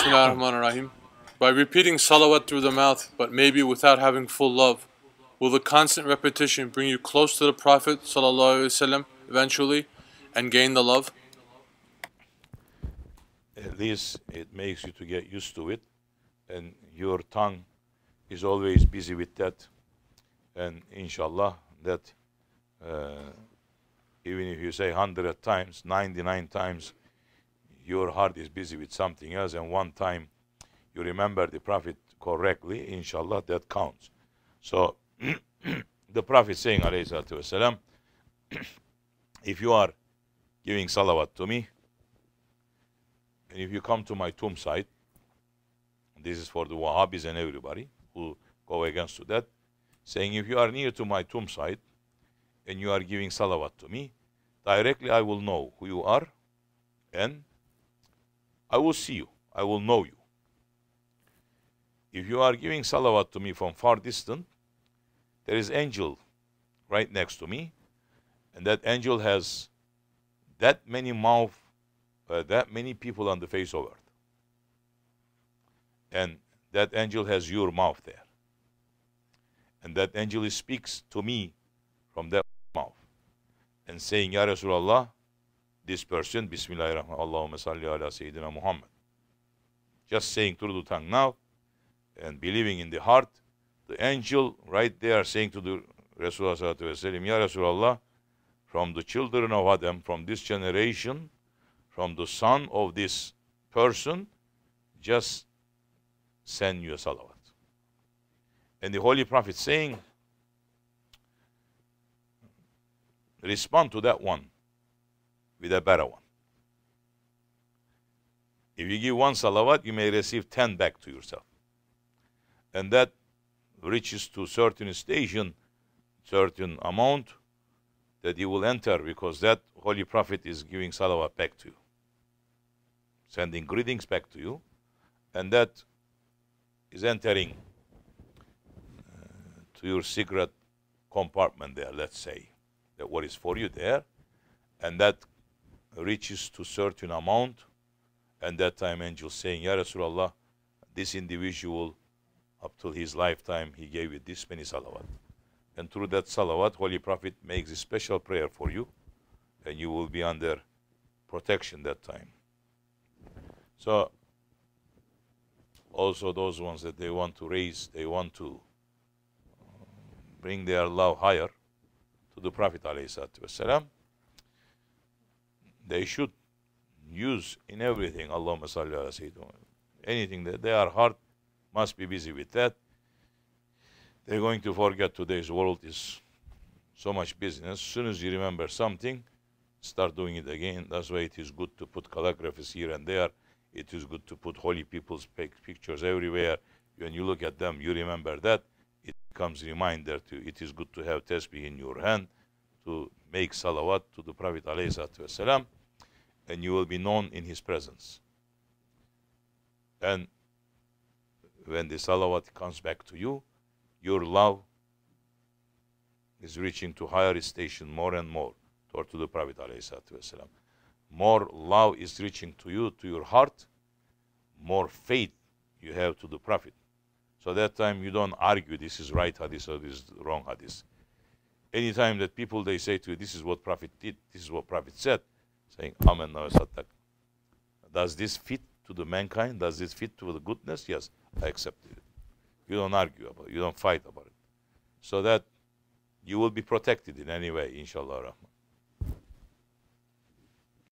Bismillahirrahmanirrahim. By repeating salawat through the mouth, but maybe without having full love, will the constant repetition bring you close to the Prophet وسلم, eventually and gain the love? At least it makes you to get used to it, and your tongue is always busy with that. And inshallah, that uh, even if you say 100 times, 99 times, your heart is busy with something else and one time you remember the prophet correctly, inshallah, that counts. So the prophet saying, والسلام, if you are giving salawat to me, and if you come to my tomb site, this is for the Wahhabis and everybody who go against to that, saying if you are near to my tomb site and you are giving salawat to me, directly I will know who you are and I will see you. I will know you. If you are giving salawat to me from far distant, there is angel right next to me, and that angel has that many mouth, uh, that many people on the face of earth. And that angel has your mouth there. And that angel speaks to me from that mouth and saying, Ya Rasulallah, this person, Bismillahirrahmanirrahim, Allahumma salli ala Sayyidina Muhammad. Just saying through the tongue now and believing in the heart, the angel right there saying to the Rasulullah Ya from the children of Adam, from this generation, from the son of this person, just send you a salawat. And the Holy Prophet saying, respond to that one with a better one. If you give one salawat, you may receive 10 back to yourself. And that reaches to certain station, certain amount that you will enter because that Holy Prophet is giving salawat back to you, sending greetings back to you, and that is entering uh, to your secret compartment there, let's say, that what is for you there, and that reaches to certain amount, and that time angel saying, Ya Rasulullah, this individual, up till his lifetime, he gave you this many salawat. And through that salawat, Holy Prophet makes a special prayer for you, and you will be under protection that time. So, also those ones that they want to raise, they want to uh, bring their love higher to the Prophet ﷺ they should use in everything. Allahumma salli ala Sayyidina. Anything that they are hard must be busy with that. They're going to forget today's world is so much business. As soon as you remember something, start doing it again. That's why it is good to put calligraphies here and there. It is good to put holy people's pictures everywhere. When you look at them, you remember that. It becomes reminder to it is good to have tasbih in your hand to make salawat to the Prophet alayhi salatu and you will be known in his presence. And when the salawat comes back to you, your love is reaching to higher station more and more toward to the Prophet More love is reaching to you, to your heart, more faith you have to the Prophet. So that time you don't argue this is right hadith or this is wrong hadith. Anytime that people they say to you, this is what Prophet did, this is what Prophet said, saying Amen now Saddak. Does this fit to the mankind? Does this fit to the goodness? Yes, I accept it. You don't argue about it. You don't fight about it. So that you will be protected in any way, inshallah.